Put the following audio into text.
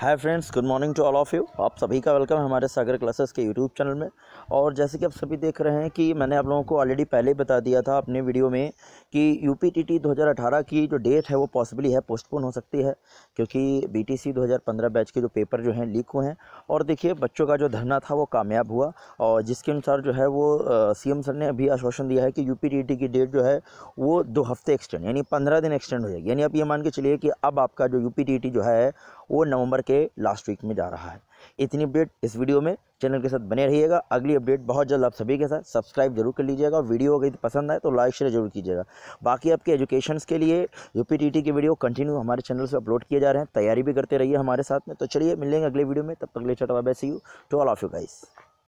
hi friends good morning to all of you आप सभी का वेलकम हमारे सागर क्लासेस के यूट्यूब चैनल में और जैसे कि आप सभी देख रहे हैं कि मैंने आप लोगों को ऑलरेडी पहले ही बता दिया था अपने वीडियो में कि यू पी टी टी दो की जो डेट है वो पॉसिबली है पोस्टपोन हो सकती है क्योंकि बी टी सी बैच के जो पेपर जो हैं लीक हुए हैं और देखिए बच्चों का जो धरना था वो कामयाब हुआ और जिसके अनुसार जो है वो सी एम सर ने अभी आश्वासन दिया है कि यू पी टी टी की डेट जो है वो दो हफ्ते एक्सटेंड यानी पंद्रह दिन एक्सटेंड हो जाएगी यानी आप ये मान के चलिए कि अब आपका जो यू पी टी टी जो है वो नवंबर के लास्ट वीक में जा रहा है इतनी अपडेट इस वीडियो में चैनल के साथ बने रहिएगा अगली अपडेट बहुत जल्द आप सभी के साथ सब्सक्राइब जरूर कर लीजिएगा वीडियो अगर पसंद आए तो लाइक शेयर जरूर कीजिएगा बाकी आपके एजुकेशन के लिए यूपीटीटी के वीडियो कंटिन्यू हमारे चैनल से अपलोड किए जा रहे हैं तैयारी भी करते रहिए हमारे साथ में तो चलिए मिलेंगे अगले वीडियो में तब तक ले छोटा bye see you to all of you guys